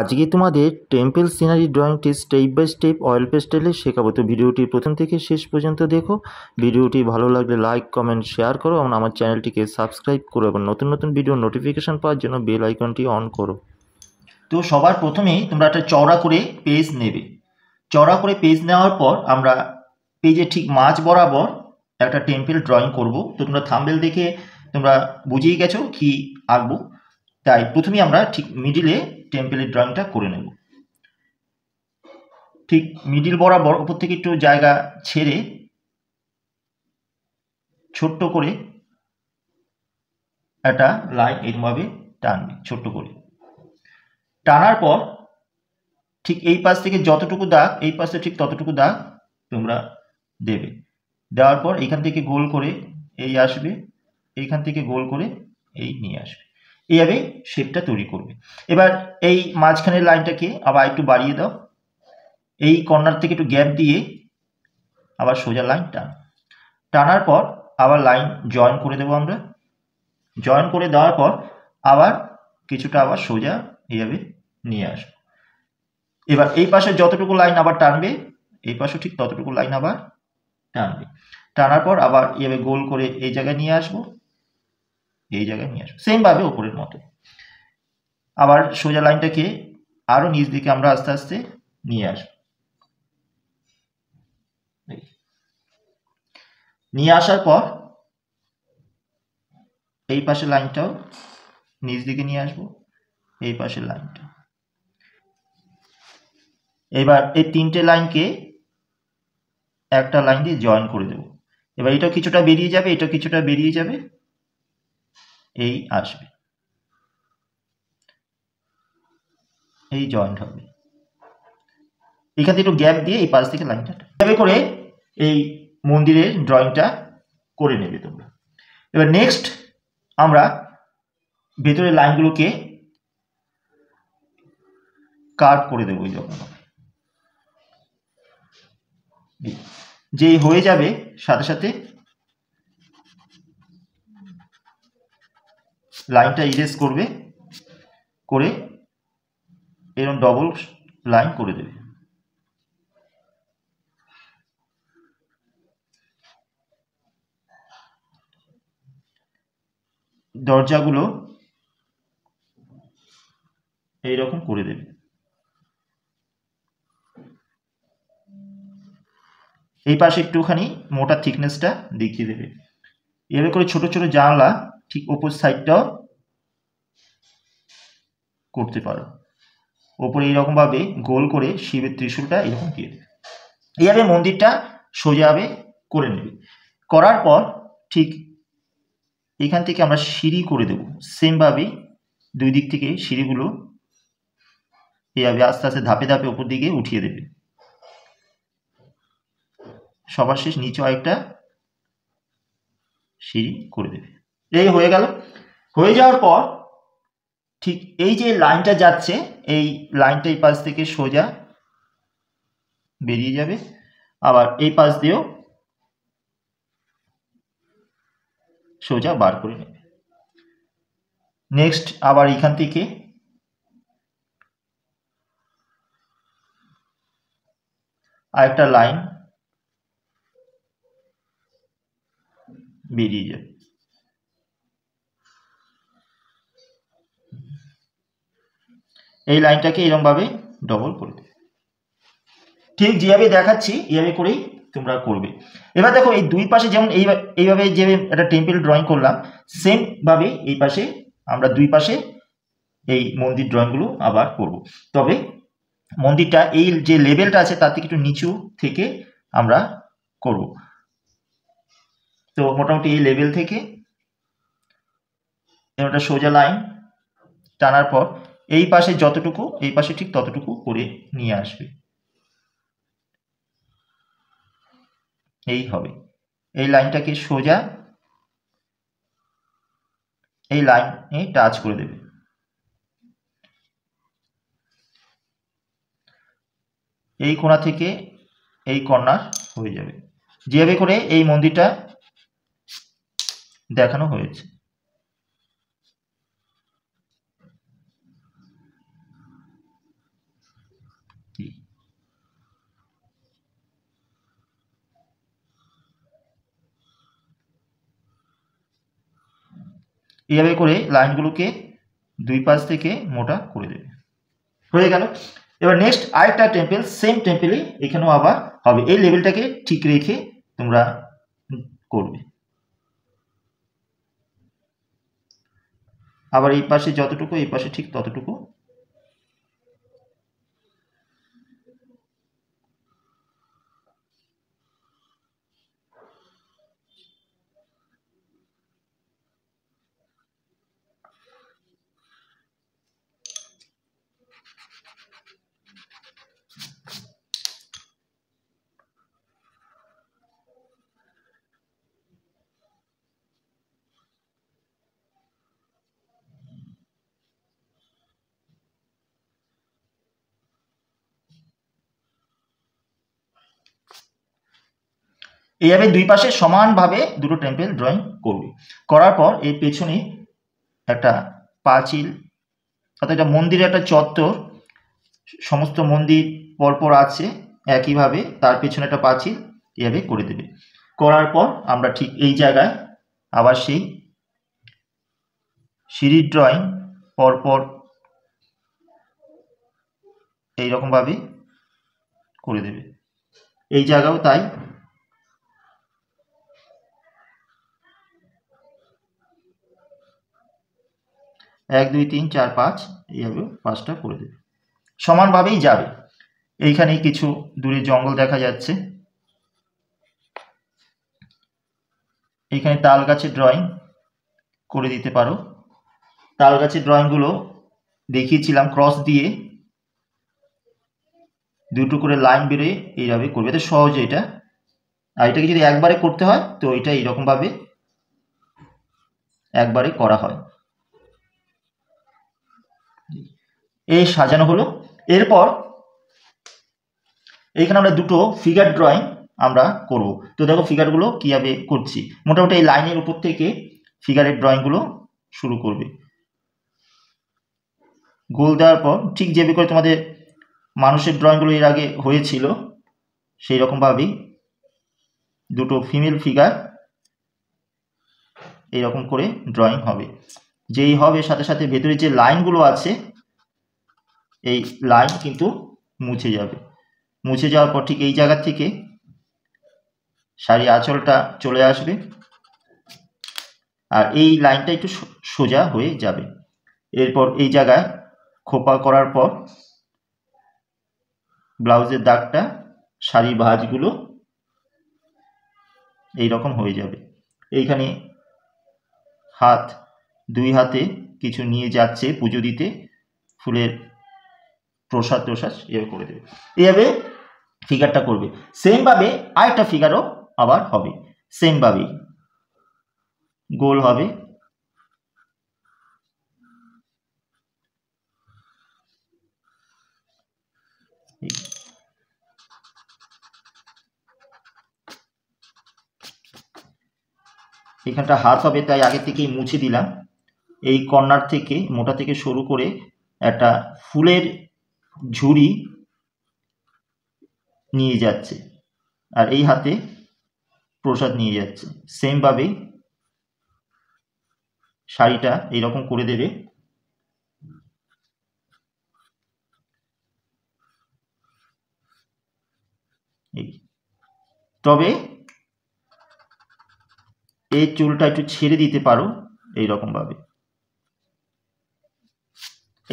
আজকে তোমাদের temple scenery ড্রয়িংটি স্টেপ বাই স্টেপ অয়েল পেস্টেলে শেখাবো তো ভিডিওটি প্রথম থেকে শেষ পর্যন্ত দেখো ভিডিওটি ভালো লাগলে লাইক কমেন্ট শেয়ার করো এবং আমার চ্যানেলটিকে সাবস্ক্রাইব করো এবং নতুন নতুন ভিডিও নোটিফিকেশান পাওয়ার জন্য বেল আইকনটি অন করো তো সবার প্রথমেই তোমরা একটা চওড়া করে পেজ নেবে চওড়া করে পেজ নেওয়ার পর আমরা পেজে ঠিক মাঝ বরাবর একটা টেম্পেল ড্রয়িং করব তো তোমরা থাম্বেল দেখে তোমরা বুঝেই গেছো কি আঁকবো তাই প্রথমেই আমরা ঠিক মিডিলে টেম্পলেট ড্রয়িংটা করে নেব ঠিক মিডিল বরাবর উপর থেকে একটু জায়গা ছেড়ে ছোট্ট করে একটা লাইন এরমভাবে টানবে ছোট্ট করে টানার পর ঠিক এই পাশ থেকে যতটুকু দাগ এই পাশে ঠিক ততটুকু দাগ তোমরা দেবে দেওয়ার পর এখান থেকে গোল করে এই আসবে এইখান থেকে গোল করে এই নিয়ে আসবে এইভাবে শেপটা তৈরি করবে এবার এই মাঝখানের লাইনটাকে আবার একটু বাড়িয়ে দাও এই কর্নার থেকে একটু গ্যাপ দিয়ে আবার সোজা লাইন টান টানার পর আবার লাইন জয়েন করে দেব আমরা জয়েন করে দেওয়ার পর আবার কিছুটা আবার সোজা এইভাবে নিয়ে আসবো এবার এই পাশে যতটুকু লাইন আবার টানবে এই পাশে ঠিক ততটুকু লাইন আবার টানবে টানার পর আবার এভাবে গোল করে এই জায়গায় নিয়ে আসবো এই জায়গায় নিয়ে আসবো সেমভাবে ওপরের মতো আবার সোজা লাইনটাকে আরও নিচ দিকে আমরা আস্তে আস্তে নিয়ে আসবো নিয়ে আসার পর এই পাশে লাইনটাও নিচ দিকে নিয়ে আসবো এই পাশের লাইনটা এবার এই তিনটে লাইনকে একটা লাইন দিয়ে জয়েন করে দেব এবার এটা কিছুটা বেরিয়ে যাবে এটা কিছুটা বেরিয়ে যাবে এই আসবে এই জয়েন্ট হবে এখান থেকে একটু গ্যাপ দিয়ে এই পাশ থেকে লাইনটা গ্যাপে করে এই মন্দিরের ড্রয়িংটা করে নেবে তোমরা এবার নেক্সট আমরা ভেতরের লাইনগুলোকে কাট করে দেবো যখন যে হয়ে যাবে সাথে সাথে লাইনটা ইরেজ করবে করে এরকম ডবল লাইন করে দেবে দরজাগুলো এইরকম করে দেবে এই পাশে একটুখানি মোটা থিকনেসটা দেখিয়ে দেবে এভাবে করে ছোট ছোট জানলা ঠিক অপোজিট সাইডটাও করতে পারো ওপরে এইরকমভাবে গোল করে শিবের ত্রিশূলটা এরকম দিয়ে দেবে এইভাবে মন্দিরটা সোজাভাবে করে নেবে করার পর ঠিক এখান থেকে আমরা সিঁড়ি করে দেব সেমভাবে দুই দিক থেকে সিঁড়িগুলো এইভাবে আস্তে আস্তে ধাপে ধাপে ওপর দিকে উঠিয়ে দেবে সবার শেষ নিচে একটা সিঁড়ি করে দেবে এই হয়ে গেল হয়ে যাওয়ার পর ঠিক এই যে লাইনটা যাচ্ছে এই লাইনটা এই পাশ থেকে সোজা বেরিয়ে যাবে আবার এই পাশ দিয়েও সোজা বার করে নেবে নেক্সট আবার এখান থেকে আরেকটা লাইন বেরিয়ে যাবে এই লাইনটাকে এরমভাবে ডবল করে দেবে ঠিক যেভাবে দেখাচ্ছি এইভাবে করেই তোমরা করবে এবার দেখো এই দুই পাশে যেমন এই এইভাবে যে একটা টেম্পল ড্রয়িং করলাম সেমভাবে এই পাশে আমরা দুই পাশে এই মন্দির ড্রয়িংগুলো আবার করব। তবে মন্দিরটা এই যে লেভেলটা আছে তার থেকে একটু নিচু থেকে আমরা করব তো মোটামুটি এই লেভেল থেকে একটা সোজা লাইন টানার পর এই পাশে যতটুকু এই পাশে ঠিক ততটুকু করে নিয়ে আসবে এই হবে এই লাইনটাকে সোজা এই লাইনে টাচ করে দেবে এই কোণা থেকে এই কর্নার হয়ে যাবে যেভাবে করে এই মন্দিরটা দেখানো হয়েছে এইভাবে করে লাইনগুলোকে দুই পাশ থেকে মোটা করে দেবে হয়ে গেল এবার নেক্সট আরেকটা টেম্পেল সেম টেম্পেলে এখানেও আবার হবে এই লেভেলটাকে ঠিক রেখে তোমরা করবে আবার এই পাশে যতটুকু এই পাশে ঠিক ততটুকু এইভাবে দুই পাশে সমানভাবে দুটো টেম্পেল ড্রয়িং করবে করার পর এই পেছনে একটা পাঁচিল অর্থাৎ একটা মন্দিরের একটা চত্বর সমস্ত মন্দির পরপর আছে একইভাবে তার পেছনে একটা পাঁচিল এভাবে করে দেবে করার পর আমরা ঠিক এই জায়গায় আবার সেই সিঁড়ির ড্রয়িং পরপর এইরকমভাবে করে দেবে এই জায়গাও তাই এক দুই তিন চার পাঁচ এইভাবে পাঁচটা করে দেবে সমানভাবেই যাবে এইখানেই কিছু দূরে জঙ্গল দেখা যাচ্ছে এখানে তাল গাছের ড্রয়িং করে দিতে পারো তাল গাছের ড্রয়িংগুলো দেখিয়েছিলাম ক্রস দিয়ে দুটো করে লাইন বেরোয় এইভাবে করবে এটা সহজে এটা আর এটাকে যদি একবারে করতে হয় তো এটা এইরকমভাবে একবারে করা হয় এ সাজানো হলো এরপর এইখানে আমরা দুটো ফিগার ড্রয়িং আমরা করব তো দেখো ফিগারগুলো কীভাবে করছি মোটামুটি এই লাইনের উপর থেকে ফিগারের ড্রয়িংগুলো শুরু করবে গোল দেওয়ার পর ঠিক যেভাবে করে তোমাদের মানুষের ড্রয়িংগুলো এর আগে হয়েছিল সেই রকমভাবেই দুটো ফিমেল ফিগার এইরকম করে ড্রয়িং হবে যেই হবে সাথে সাথে ভেতরে যে লাইনগুলো আছে এই লাইন কিন্তু মুছে যাবে মুছে যাওয়ার পর ঠিক এই জায়গা থেকে শাড়ি আঁচলটা চলে আসবে আর এই লাইনটা একটু সোজা হয়ে যাবে এরপর এই জায়গায় খোপা করার পর ব্লাউজের দাগটা শাড়ি ভাঁজগুলো এই রকম হয়ে যাবে এইখানে হাত দুই হাতে কিছু নিয়ে যাচ্ছে পুজো দিতে ফুলের প্রসাদ প্রসাদ এভাবে করে দেবে এইভাবে ফিগারটা করবে সেমভাবে আরেকটা ফিগারও আবার হবে সেমভাবে গোল হবে এখানটা হাত হবে তাই আগে থেকেই মুছে দিলাম এই কর্নার থেকে মোটা থেকে শুরু করে একটা ফুলের ঝুড়ি নিয়ে যাচ্ছে আর এই হাতে প্রসাদ নিয়ে যাচ্ছে সেমভাবে শাড়িটা এইরকম করে দেবে তবে এই চুলটা একটু ছেড়ে দিতে পারো এইরকমভাবে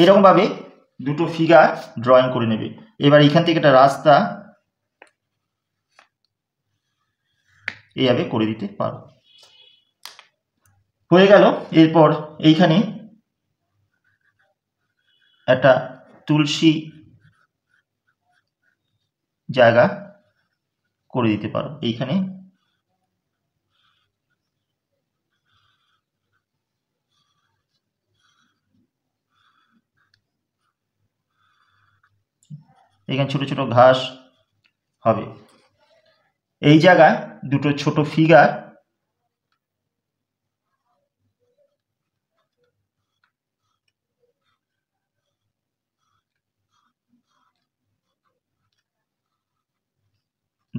এইরকমভাবে দুটো ফিগার ড্রয়িং করে নেবে এবার এখান থেকে একটা রাস্তা এইভাবে করে দিতে পারো হয়ে গেল এরপর এইখানে একটা তুলসী জায়গা করে দিতে পারো এইখানে এখানে ছোট ছোট ঘাস হবে এই জায়গায় দুটো ছোট ফিগার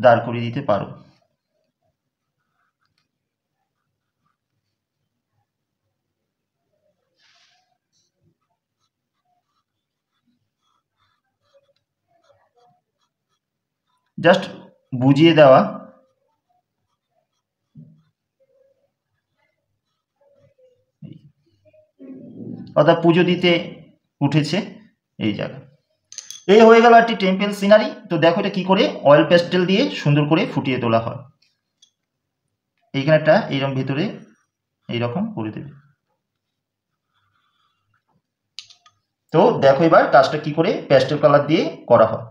দাঁড় করিয়ে দিতে পারো জাস্ট বুঝিয়ে দেওয়া অর্থাৎ পুজো দিতে উঠেছে এই জায়গা এই হয়ে গেল একটি টেম্পেল সিনারি তো দেখো এটা কি করে অয়েল প্যাস্টেল দিয়ে সুন্দর করে ফুটিয়ে তোলা হয় এইখানে একটা এইরকম ভেতরে এইরকম করে দেবে তো দেখো এবার কাজটা কি করে প্যাস্টেল কালার দিয়ে করা হয়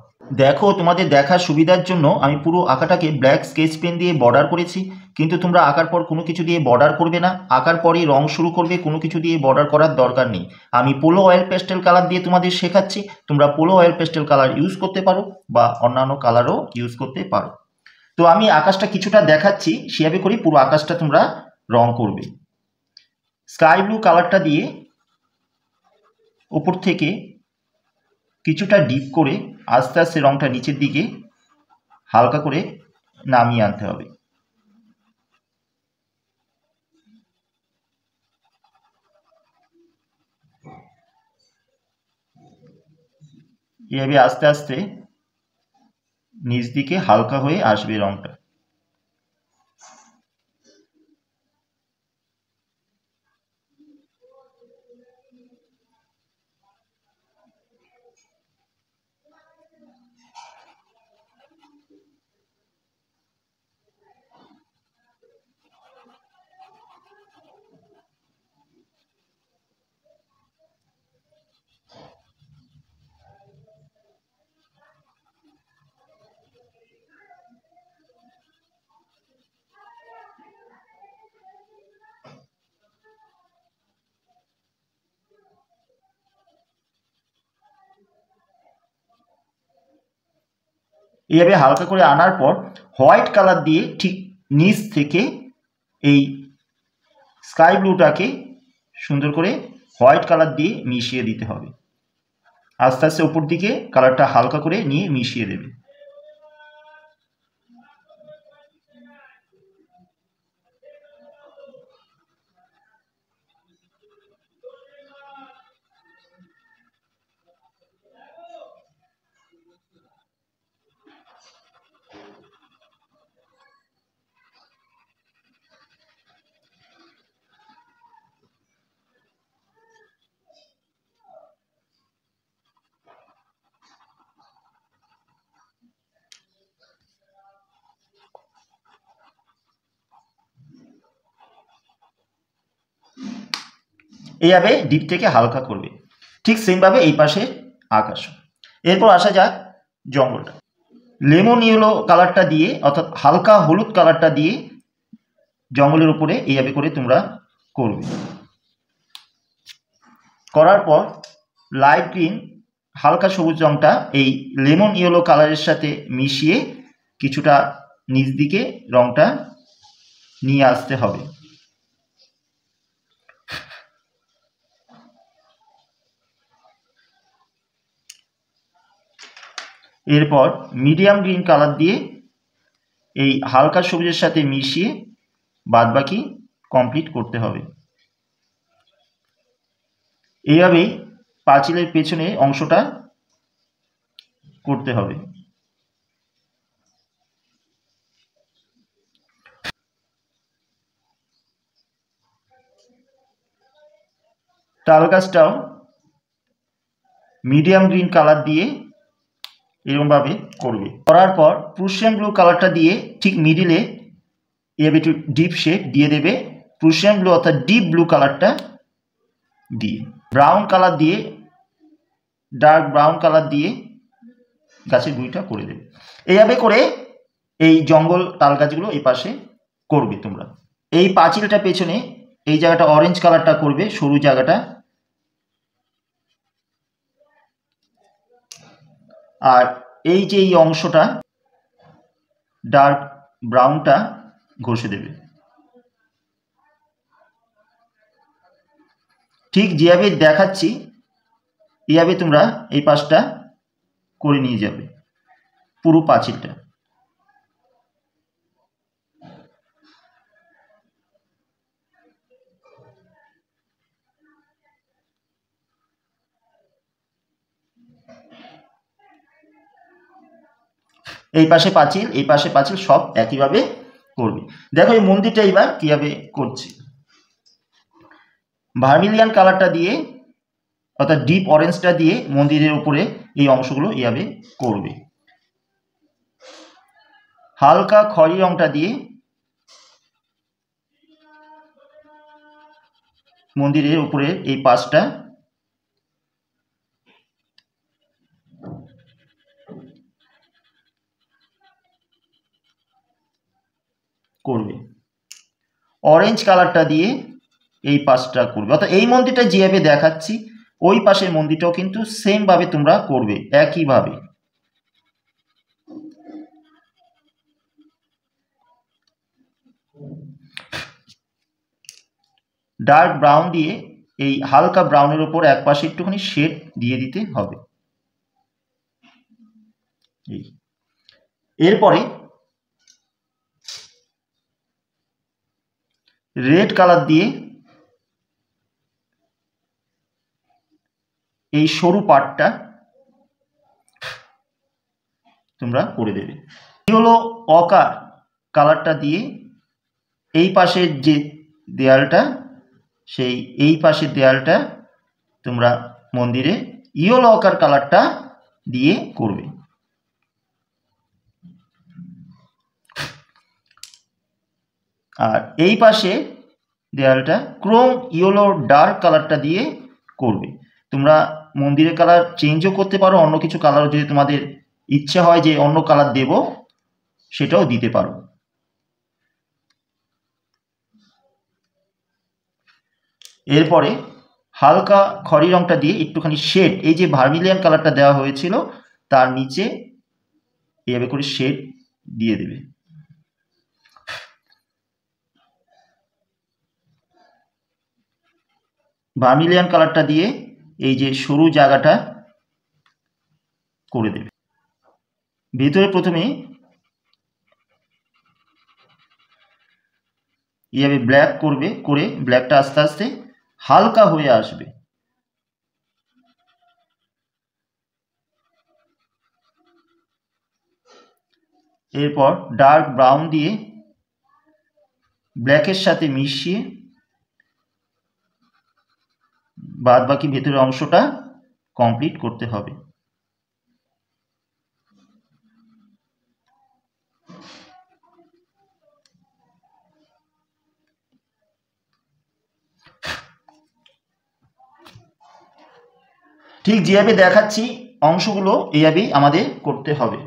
দেখো তোমাদের দেখার সুবিধার জন্য আমি পুরো আঁকাটাকে ব্ল্যাক স্কেচ পেন দিয়ে বর্ডার করেছি কিন্তু তোমরা আঁকার পর কোনো কিছু দিয়ে বর্ডার করবে না আঁকার পরই রং শুরু করবে কোনো কিছু দিয়ে বর্ডার করার দরকার নেই আমি পোলো অয়েল পেস্টেল কালার দিয়ে তোমাদের শেখাচ্ছি তোমরা পোলো অয়েল পেস্টেল কালার ইউজ করতে পারো বা অন্যান্য কালারও ইউজ করতে পারো তো আমি আকাশটা কিছুটা দেখাচ্ছি সেভাবে করি পুরো আকাশটা তোমরা রং করবে স্কাই ব্লু কালারটা দিয়ে ওপর থেকে কিছুটা ডিপ করে আস্তে আস্তে রঙটা নিচের দিকে হালকা করে নামিয়ে আনতে হবে এভাবে আস্তে আস্তে নিচ দিকে হালকা হয়ে আসবে রঙটা এইভাবে হালকা করে আনার পর হোয়াইট কালার দিয়ে ঠিক নিচ থেকে এই স্কাই ব্লুটাকে সুন্দর করে হোয়াইট কালার দিয়ে মিশিয়ে দিতে হবে আস্তে আস্তে ওপর দিকে কালারটা হালকা করে নিয়ে মিশিয়ে দেবে এইভাবে ডিপটাকে হালকা করবে ঠিক সেমভাবে এই পাশে আকাশ এরপর আসা যাক জঙ্গলটা লেমন ইয়েলো কালারটা দিয়ে অর্থাৎ হালকা হলুদ কালারটা দিয়ে জঙ্গলের উপরে এইভাবে করে তোমরা করবে করার পর লাইট গ্রিন হালকা সবুজ রঙটা এই লেমন ইয়েলো কালারের সাথে মিশিয়ে কিছুটা নিচ দিকে রঙটা নিয়ে আসতে হবে এরপর মিডিয়াম গ্রিন কালার দিয়ে এই হালকা সবুজের সাথে মিশিয়ে বাদবাকি কমপ্লিট করতে হবে এইভাবেই পাঁচিলের পেছনে অংশটা করতে হবে তাল গাছটাও মিডিয়াম গ্রিন কালার দিয়ে এরকমভাবে করবে করার পর প্রুশিয়ান ব্লু কালারটা দিয়ে ঠিক মিডিলে এভাবে একটু ডিপ শেপ দিয়ে দেবে প্রুশিয়ান ব্লু অর্থাৎ ডিপ ব্লু কালারটা দিয়ে ব্রাউন কালার দিয়ে ডার্ক ব্রাউন কালার দিয়ে গাছের গুঁড়িটা করে দেবে এইভাবে করে এই জঙ্গল তাল গাছগুলো এই পাশে করবে তোমরা এই পাঁচিলটা পেছনে এই জায়গাটা অরেঞ্জ কালারটা করবে সরু জায়গাটা আর এই যে এই অংশটা ডার্ক ব্রাউনটা ঘষে দেবে ঠিক যেভাবে দেখাচ্ছি এভাবে তোমরা এই পাশটা করে নিয়ে যাবে পুরো পাঁচিলটা এই পাশে পাঁচিল এই পাশে পাঁচিল সব একইভাবে করবে দেখো এই মন্দিরটা এবার কীভাবে করছি ভার্মিলিয়ান কালারটা দিয়ে অর্থাৎ ডিপ অরেঞ্জটা দিয়ে মন্দিরের উপরে এই অংশগুলো এভাবে করবে হালকা খড়ি রংটা দিয়ে মন্দিরের উপরে এই পাশটা করবে অরেঞ্জ কালারটা দিয়ে এই পাশটা করবে অর্থাৎ এই মন্দিরটা যেভাবে দেখাচ্ছি ওই পাশের মন্দিরটাও কিন্তু সেমভাবে তোমরা করবে একইভাবে ডার্ক ব্রাউন দিয়ে এই হালকা ব্রাউনের উপর এক পাশে একটুখানি শেড দিয়ে দিতে হবে এরপরে রেড কালার দিয়ে এই সরু পাটটা তোমরা করে দেবে এই হলো অকার কালারটা দিয়ে এই পাশের যে দেয়ালটা সেই এই পাশের দেয়ালটা তোমরা মন্দিরে ইয়োলো অকার কালারটা দিয়ে করবে আর এই পাশে দেয়ালটা ক্রোম ইয়েলো ডার্ক কালারটা দিয়ে করবে তোমরা মন্দিরের কালার চেঞ্জও করতে পারো অন্য কিছু কালারও যদি তোমাদের ইচ্ছা হয় যে অন্য কালার দেব সেটাও দিতে পারো এরপরে হালকা খড়ি রংটা দিয়ে একটুখানি শেড এই যে ভার্মিলিয়ান কালারটা দেওয়া হয়েছিল তার নিচে এইভাবে করে শেড দিয়ে দেবে ভার্মিলিয়ান কালারটা দিয়ে এই যে সরু জায়গাটা করে দেবে ভিতরে প্রথমে এইভাবে ব্ল্যাক করবে করে ব্ল্যাকটা আস্তে আস্তে হালকা হয়ে আসবে এরপর ডার্ক ব্রাউন দিয়ে ব্ল্যাকের সাথে মিশিয়ে বাদ বাকি ভেতরের অংশটা কমপ্লিট করতে হবে ঠিক যেভাবে দেখাচ্ছি অংশগুলো এইভাবেই আমাদের করতে হবে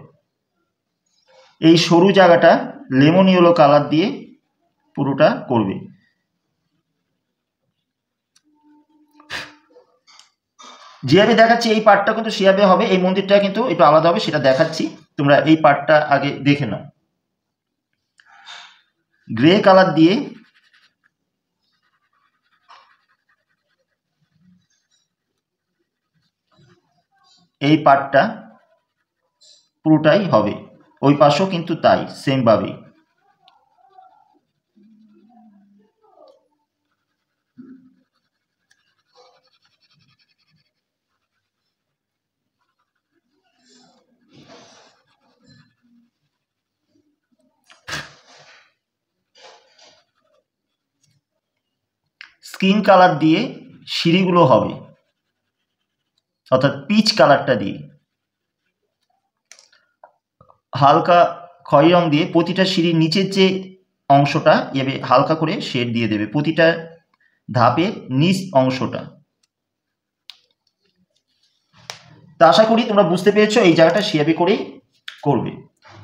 এই সরু জায়গাটা লেমন ইয়েলো কালার দিয়ে পুরোটা করবে যেভাবে দেখাচ্ছি এই পার্টটা কিন্তু সেভাবে হবে এই মন্দিরটা কিন্তু একটু আলাদা হবে সেটা দেখাচ্ছি তোমরা এই পার্টটা আগে দেখে নাও গ্রে কালার দিয়ে এই পার্টটা পুরোটাই হবে ওই পাশও কিন্তু তাই সেমভাবেই স্কিন কালার দিয়ে সিঁড়িগুলো হবে অর্থাৎ পিচ কালারটা দিয়ে হালকা খয়েরি রং দিয়ে প্রতিটা সিঁড়ির নিচের যে অংশটা এবে হালকা করে শেড দিয়ে দেবে প্রতিটা ধাপের নিচ অংশটা তা আশা করি তোমরা বুঝতে পেরেছো এই জায়গাটা সেভাবে করেই করবে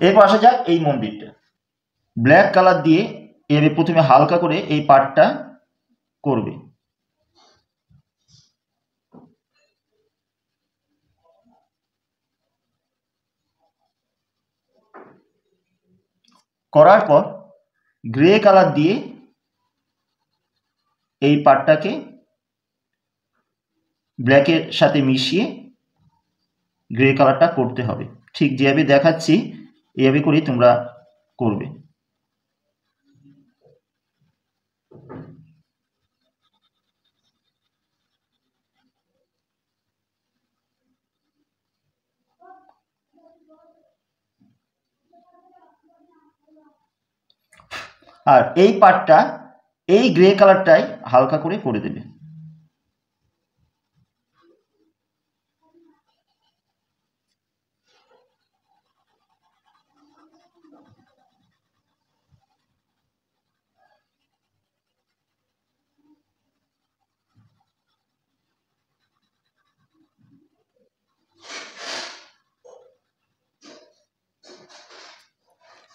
এরপর আসা যাক এই মন্দিরটা ব্ল্যাক কালার দিয়ে এভাবে প্রথমে হালকা করে এই পার্টটা করবে করার পর গ্রে কালার দিয়ে এই পাটটাকে ব্ল্যাকের সাথে মিশিয়ে গ্রে কালারটা করতে হবে ঠিক যেভাবে দেখাচ্ছি এইভাবে করেই তোমরা করবে আর এই পার্টটা এই গ্রে কালারটাই হালকা করে করে দেবে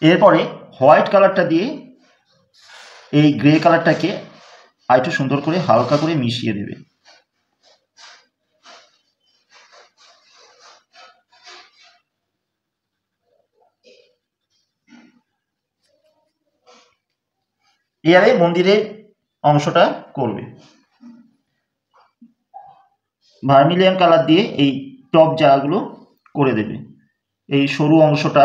এরপরে হোয়াইট কালারটা দিয়ে এই গ্রে কালারটাকে আরেকটু সুন্দর করে হালকা করে মিশিয়ে দেবে এভাবে মন্দিরের অংশটা করবে ভার্মিলিয়ান কালার দিয়ে এই টপ জায়গাগুলো করে দেবে এই সরু অংশটা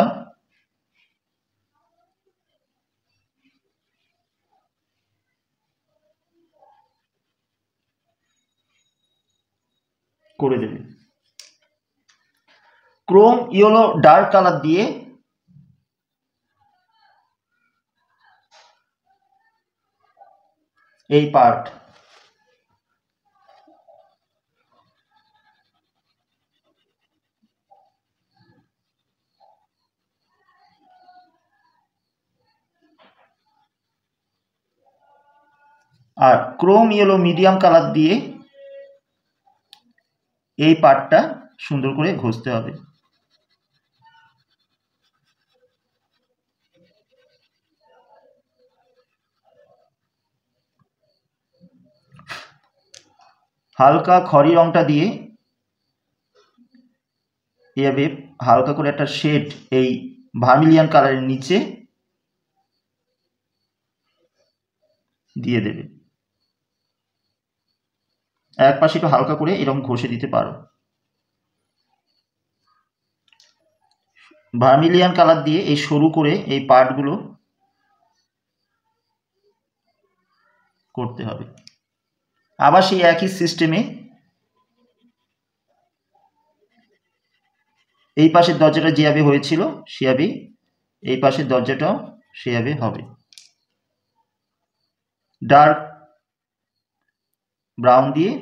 করে দেবে ক্রোম ইয়েলো ডার্ক কালার দিয়ে এই পার্ট আর ক্রোম ইয়েলো মিডিয়াম কালার দিয়ে এই পাটটা সুন্দর করে ঘষতে হবে হালকা খড়ি রংটা দিয়ে এভাবে হালকা করে একটা শেড এই ভার্মিলিয়ান কালারের নিচে দিয়ে দেবে এক পাশে একটু হালকা করে এরকম ঘষে দিতে পারো ভার্মিলিয়ান কালার দিয়ে এই সরু করে এই পার্টগুলো করতে হবে আবার সেই একই সিস্টেমে এই পাশের দরজাটা যেভাবে হয়েছিল সেভাবেই এই পাশের দরজাটাও সেভাবে হবে ডার্ক ব্রাউন দিয়ে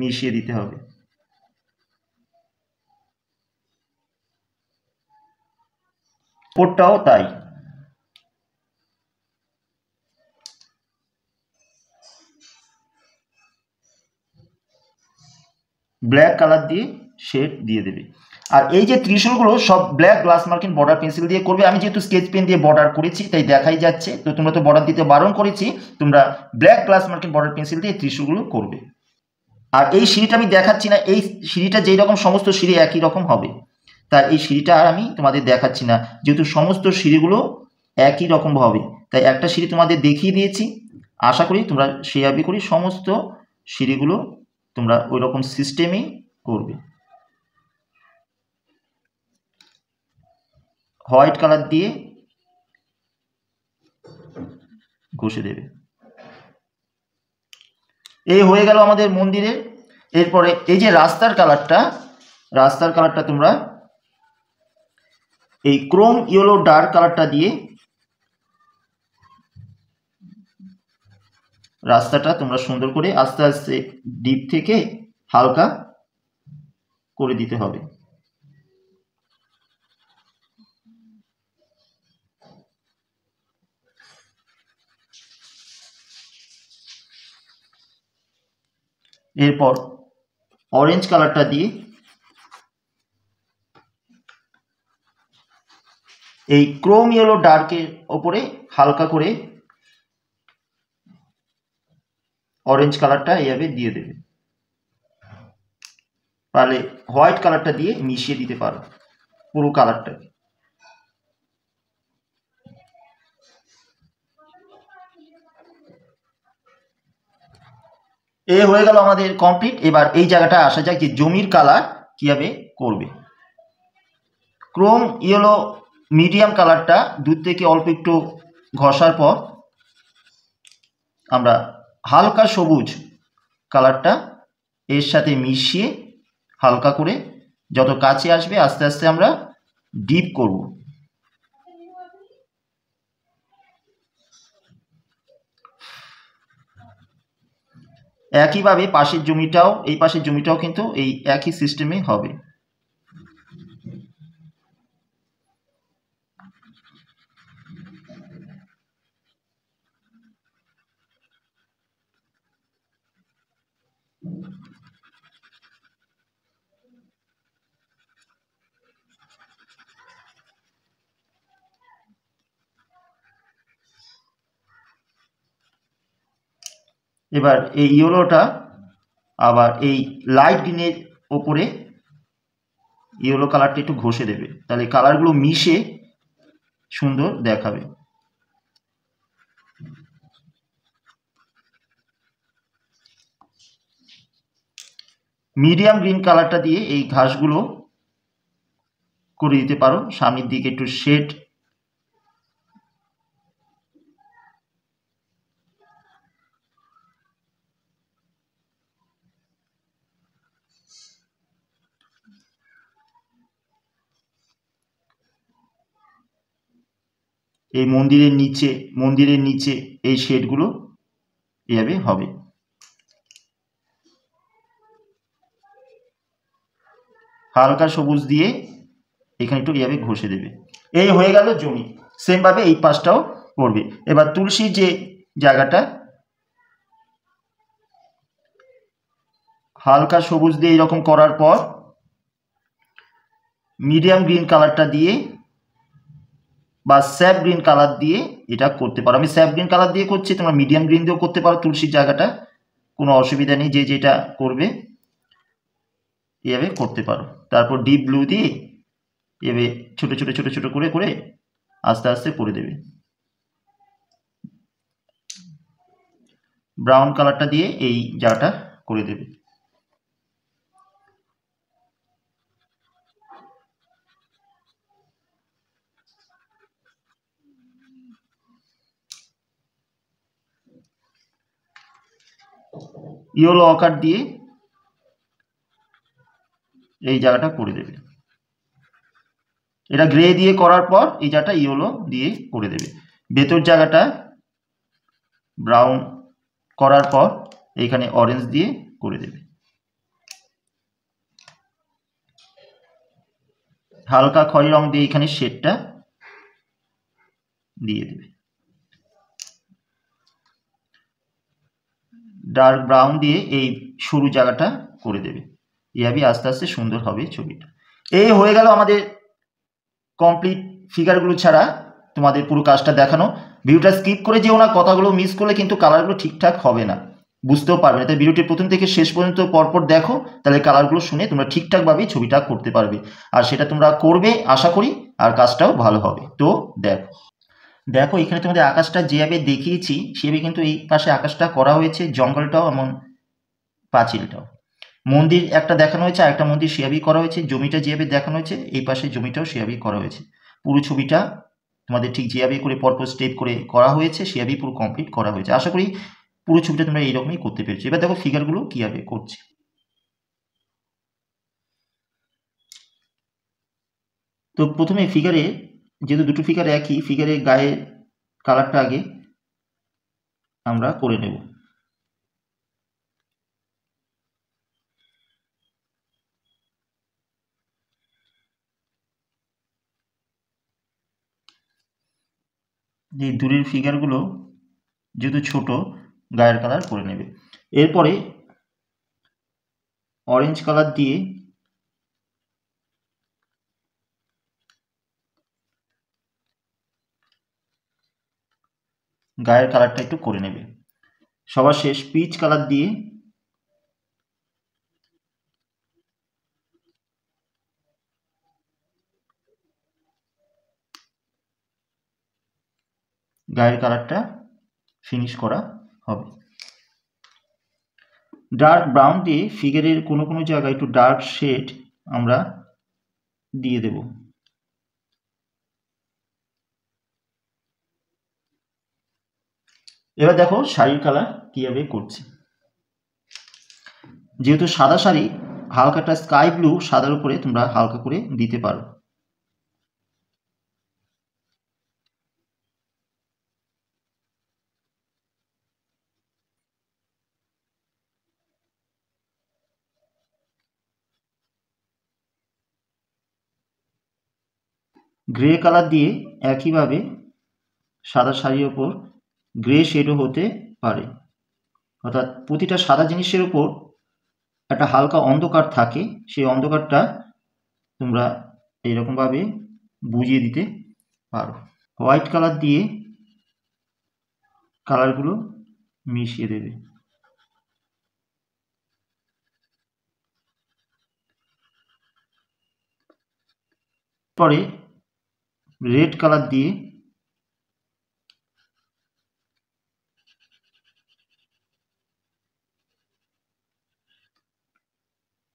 মিশিয়ে দিতে হবে পোটটাও তাই ব্ল্যাক কালার দিয়ে শেড দিয়ে দেবে আর এই যে ত্রিশূলগুলো সব black glass marking border pencil দিয়ে করবে আমি যেহেতু স্কেচ পেন দিয়ে বর্ডার করেছি তাই দেখাই যাচ্ছে তো তোমরা তো বর্ডার দিতে বারণ করেছি তোমরা black glass marking border pencil দিয়ে ত্রিশুলগুলো করবে আর এই সিঁড়িটা আমি দেখাচ্ছি না এই সিঁড়িটা যেই রকম সমস্ত সিঁড়ি একই রকম হবে তাই এই সিঁড়িটা আর আমি তোমাদের দেখাচ্ছি না যেহেতু সমস্ত সিঁড়িগুলো একই রকম হবে তাই একটা সিঁড়ি তোমাদের দেখিয়ে দিয়েছি আশা করি তোমরা সেইভাবে করি সমস্ত সিঁড়িগুলো তোমরা ওই রকম সিস্টেমেই করবে হোয়াইট কালার দিয়ে ঘষে দেবে এই হয়ে গেল আমাদের মন্দিরের এরপরে এই যে রাস্তার কালারটা রাস্তার কালারটা তোমরা এই ক্রোম ইয়েলো ডার্ক কালারটা দিয়ে রাস্তাটা তোমরা সুন্দর করে আস্তে আস্তে ডিপ থেকে হালকা করে দিতে হবে এরপর অরেঞ্জ কালারটা দিয়ে এই ক্রোম ইয়েলো ডার্কের ওপরে হালকা করে অরেঞ্জ কালারটা এইভাবে দিয়ে দেবে তাহলে হোয়াইট কালারটা দিয়ে মিশিয়ে দিতে পারো পুরো কালারটাকে এ হয়ে গেল আমাদের কমপ্লিট এবার এই জায়গাটা আসা যাক যে জমির কালার কীভাবে করবে ক্রোম ইয়েলো মিডিয়াম কালারটা দুধ থেকে অল্প একটু ঘষার পর আমরা হালকা সবুজ কালারটা এর সাথে মিশিয়ে হালকা করে যত কাছে আসবে আস্তে আস্তে আমরা ডিপ করবো একইভাবে পাশের জমিটাও এই পাশের জমিটাও কিন্তু এই একই সিস্টেমে হবে এবার এই ইয়েলোটা আবার এই লাইট গ্রিনের ওপরে ইয়েলো কালারটা একটু ঘষে দেবে তাহলে কালারগুলো মিশে সুন্দর দেখাবে মিডিয়াম গ্রিন কালারটা দিয়ে এই ঘাসগুলো করে দিতে পারো সামনের দিকে একটু শেড এই মন্দিরের নিচে মন্দিরের নিচে এই শেডগুলো এভাবে হবে হালকা সবুজ দিয়ে এখানে একটু এভাবে ঘষে দেবে এই হয়ে গেল জমি সেমভাবে এই পাশটাও করবে এবার তুলসী যে জায়গাটা হালকা সবুজ দিয়ে এরকম করার পর মিডিয়াম গ্রিন কালারটা দিয়ে বা স্যাপ গ্রিন কালার দিয়ে এটা করতে পারো আমি স্যাপ গ্রিন কালার দিয়ে করছি তোমরা মিডিয়াম গ্রিন দিয়েও করতে পারো তুলসীর জায়গাটা কোনো অসুবিধা নেই যে যেটা করবে এভাবে করতে পারো তারপর ডিপ ব্লু দিয়ে এভাবে ছোট ছোট ছোট ছোট করে করে আস্তে আস্তে করে দেবে ব্রাউন কালারটা দিয়ে এই জায়গাটা করে দেবে ইয়েলো অকার দিয়ে এই জায়গাটা করে দেবে এটা গ্রে দিয়ে করার পর এই জায়গাটা ইয়েলো দিয়ে করে দেবে ভেতর জায়গাটা ব্রাউন করার পর এইখানে অরেঞ্জ দিয়ে করে দেবে হালকা খয় রং দিয়ে এখানে শেডটা দিয়ে দেবে ডার্ক ব্রাউন দিয়ে এই সরু জায়গাটা করে দেবে এভাবেই আস্তে আস্তে সুন্দর হবে ছবিটা এই হয়ে গেল আমাদের কমপ্লিট ফিগারগুলো ছাড়া তোমাদের পুরো কাজটা দেখানো ভিডিওটা স্কিপ করে যেও না কথাগুলো মিস করলে কিন্তু কালারগুলো ঠিকঠাক হবে না বুঝতেও পারবে না তাই ভিডিওটি প্রথম থেকে শেষ পর্যন্ত পরপর দেখো তাহলে কালারগুলো শুনে তোমরা ঠিকঠাকভাবেই ছবিটা করতে পারবে আর সেটা তোমরা করবে আশা করি আর কাজটাও ভালো হবে তো দেখো দেখো এখানে তোমাদের আকাশটা যেভাবে দেখিয়েছি সেভাবে কিন্তু এই পাশে আকাশটা করা হয়েছে জঙ্গলটাও এমন পাঁচিলটাও মন্দির একটা দেখানো হয়েছে আরেকটা মন্দির সেভাবেই করা হয়েছে জমিটা যেভাবে দেখানো হয়েছে এই পাশে জমিটাও সেভাবেই করা হয়েছে পুরো ছবিটা তোমাদের ঠিক যেভাবে করে পরপর স্টেপ করে করা হয়েছে সেভাবেই পুরো কমপ্লিট করা হয়েছে আশা করি পুরো ছবিটা তোমরা এইরকমই করতে পেরেছো এবার দেখো ফিগারগুলো কীভাবে করছে তো প্রথমে ফিগারে যেহেতু দুটো ফিগার একই ফিগারের গায়ের কালারটা আগে আমরা করে নেব যে দূরের ফিগারগুলো যেহেতু ছোট গায়ের কালার করে নেবে এরপরে অরেঞ্জ কালার দিয়ে গায়ের কালারটা একটু করে নেবে সবার শেষ পিচ কালার দিয়ে গায়ের কালারটা ফিনিশ করা হবে ডার্ক ব্রাউন দিয়ে ফিগারের কোনো কোনো জায়গায় একটু ডার্ক শেড আমরা দিয়ে দেবো এবার দেখো শাড়ির কালার কীভাবে করছি যেহেতু সাদা শাড়ি হালকাটা স্কাই ব্লু সাদার উপরে তোমরা হালকা করে দিতে পারো গ্রে কালার দিয়ে একইভাবে সাদা শাড়ির ওপর গ্রে শেডও হতে পারে অর্থাৎ প্রতিটা সাদা জিনিসের উপর একটা হালকা অন্ধকার থাকে সেই অন্ধকারটা তোমরা এইরকমভাবে বুঝিয়ে দিতে পারো হোয়াইট কালার দিয়ে কালারগুলো মিশিয়ে দেবে পরে রেড কালার দিয়ে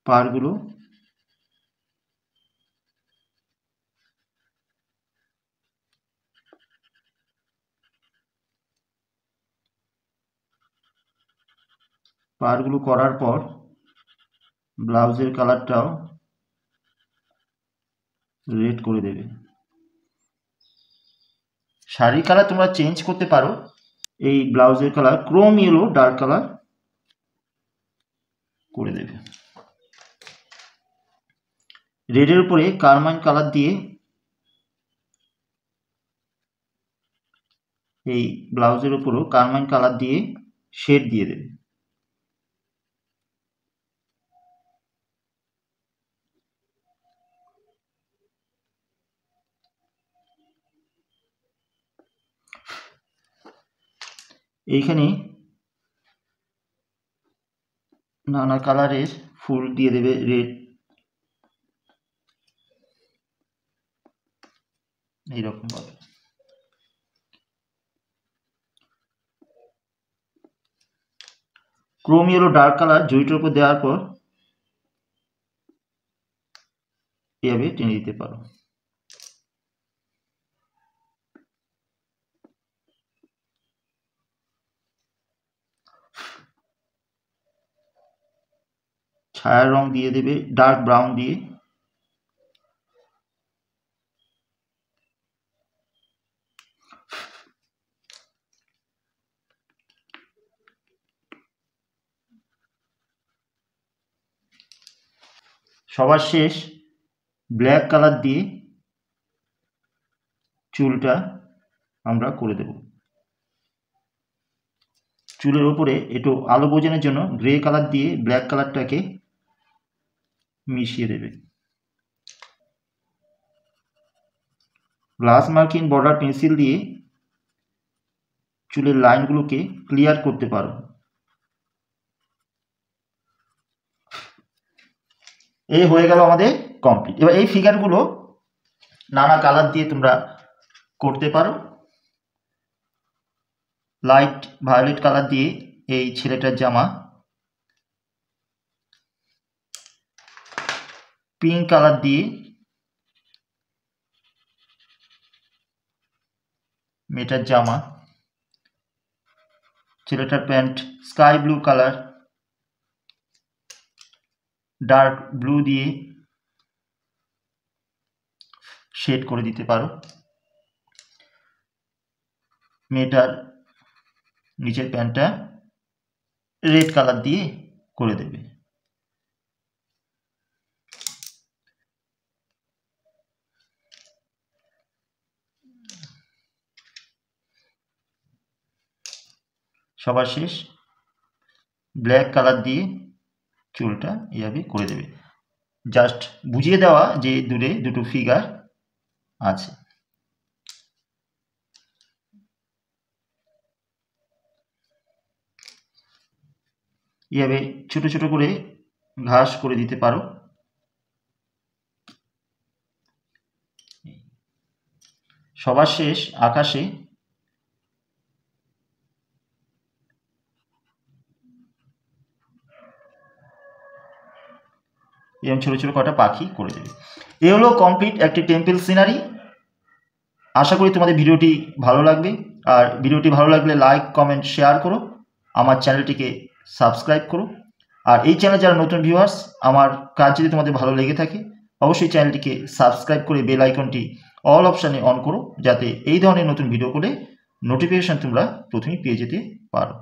পারগুলো পারগুলো করার পর ব্লাউজের কালারটাও রেড করে দেবে শাড়ির কালার তোমরা চেঞ্জ করতে পারো এই ব্লাউজের colour chrome yellow dark colour করে দেবে রেডের উপরে কারমাইন কালার দিয়ে এই ব্লাউজের উপরও কারমাইন কালার দিয়ে শেড দিয়ে দেবে এইখানে নানা কালারের ফুল দিয়ে দেবে রেড ভাবে ক্রোম ইয়েলো ডার্ক কালার জুইটার উপর দেওয়ার পর এভাবে টেনে দিতে পারো ছায়ার রং দিয়ে দেবে ডার্ক ব্রাউন দিয়ে সবার শেষ ব্ল্যাক কালার দিয়ে চুলটা আমরা করে দেব চুলের ওপরে একটু আলো বোঝানোর জন্য গ্রে কালার দিয়ে ব্ল্যাক কালারটাকে মিশিয়ে দেবে গ্লাস মার্কিং বর্ডার পেন্সিল দিয়ে চুলের লাইনগুলোকে ক্লিয়ার করতে পারো এ হয়ে গেল আমাদের কমপ্লিট এবার এই ফিগারগুলো নানা কালার দিয়ে তোমরা করতে পারো লাইট ভায়োলেট কালার দিয়ে এই ছেলেটার জামা পিঙ্ক কালার দিয়ে মেয়েটার জামা ছেলেটার pant sky blue colour dark blue দিয়ে শেড করে দিতে পারো মেয়েটার নিচের প্যান্টটা রেড কালার দিয়ে করে দেবে সবার শেষ ব্ল্যাক কালার দিয়ে চুলটা এভাবে করে দেবে জাস্ট বুঝিয়ে দেওয়া যে দূরে দুটো ফিগার আছে এভাবে ছোট ছোট করে ঘাস করে দিতে পারো সবার শেষ আকাশে এরকম ছোটো ছোটো কটা পাখি করে দেবে এ হলো কমপ্লিট একটি টেম্পল সিনারি আশা করি তোমাদের ভিডিওটি ভালো লাগবে আর ভিডিওটি ভালো লাগলে লাইক কমেন্ট শেয়ার করো আমার চ্যানেলটিকে সাবস্ক্রাইব করো আর এই চ্যানেল যারা নতুন ভিউয়ার্স আমার কাজ যদি তোমাদের ভালো লেগে থাকে অবশ্যই চ্যানেলটিকে সাবস্ক্রাইব করে বেল আইকনটি অল অপশানে অন করো যাতে এই ধরনের নতুন ভিডিও করে নোটিফিকেশান তোমরা প্রথমেই পেয়ে যেতে পারো